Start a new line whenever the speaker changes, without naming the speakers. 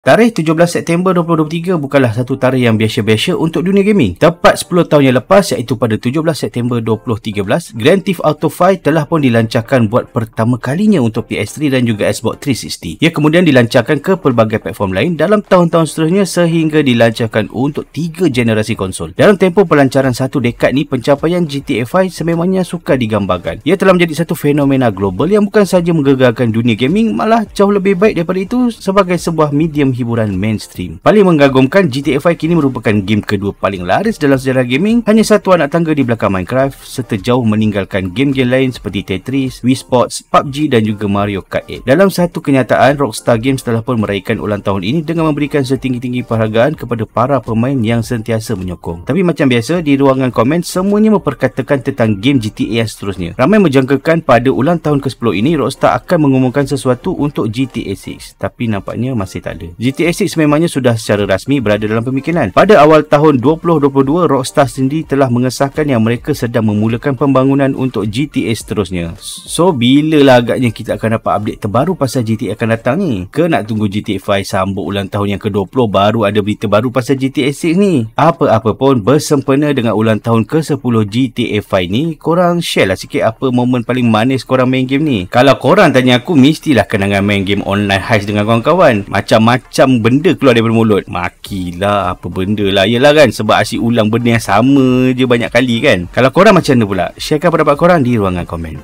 Tarikh 17 September 2023 bukanlah satu tarikh yang biasa-biasa untuk dunia gaming. Tepat 10 tahun yang lepas iaitu pada 17 September 2013, Grand Theft Auto V telah pun dilancarkan buat pertama kalinya untuk PS3 dan juga Xbox 360. Ia kemudian dilancarkan ke pelbagai platform lain dalam tahun-tahun seterusnya sehingga dilancarkan untuk tiga generasi konsol. Dalam tempoh pelancaran satu dekad ni, pencapaian GTA V sememangnya suka digambarkan. Ia telah menjadi satu fenomena global yang bukan sahaja menggegarkan dunia gaming, malah jauh lebih baik daripada itu sebagai sebuah medium game hiburan mainstream. Paling menggagumkan, GTA V kini merupakan game kedua paling laris dalam sejarah gaming. Hanya satu anak tangga di belakang Minecraft serta jauh meninggalkan game-game lain seperti Tetris, Wii Sports, PUBG dan juga Mario Kart 8. Dalam satu kenyataan, Rockstar Games telah pun meraihkan ulang tahun ini dengan memberikan setinggi-tinggi perhargaan kepada para pemain yang sentiasa menyokong. Tapi macam biasa, di ruangan komen, semuanya memperkatakan tentang game GTA yang seterusnya. Ramai menjangkakan pada ulang tahun ke-10 ini, Rockstar akan mengumumkan sesuatu untuk GTA 6. Tapi nampaknya masih tak ada. GTA 6 memangnya sudah secara rasmi berada dalam pemikiran. Pada awal tahun 2022, Rockstar sendiri telah mengesahkan yang mereka sedang memulakan pembangunan untuk GTA seterusnya. So, bilalah agaknya kita akan dapat update terbaru pasal GTA akan datang ni? Ke nak tunggu GTA 5 sambut ulang tahun yang ke-20 baru ada berita baru pasal GTA 6 ni? Apa-apa pun, bersempena dengan ulang tahun ke-10 GTA 5 ni, korang share lah sikit apa momen paling manis korang main game ni. Kalau korang tanya aku, mestilah kenangan main game online heist dengan kawan-kawan. Macam-macam macam benda keluar daripada mulut Makilah apa benda lah Yelah kan sebab asyik ulang benda yang sama je banyak kali kan Kalau korang macam mana pula Sharekan pendapat korang di ruangan komen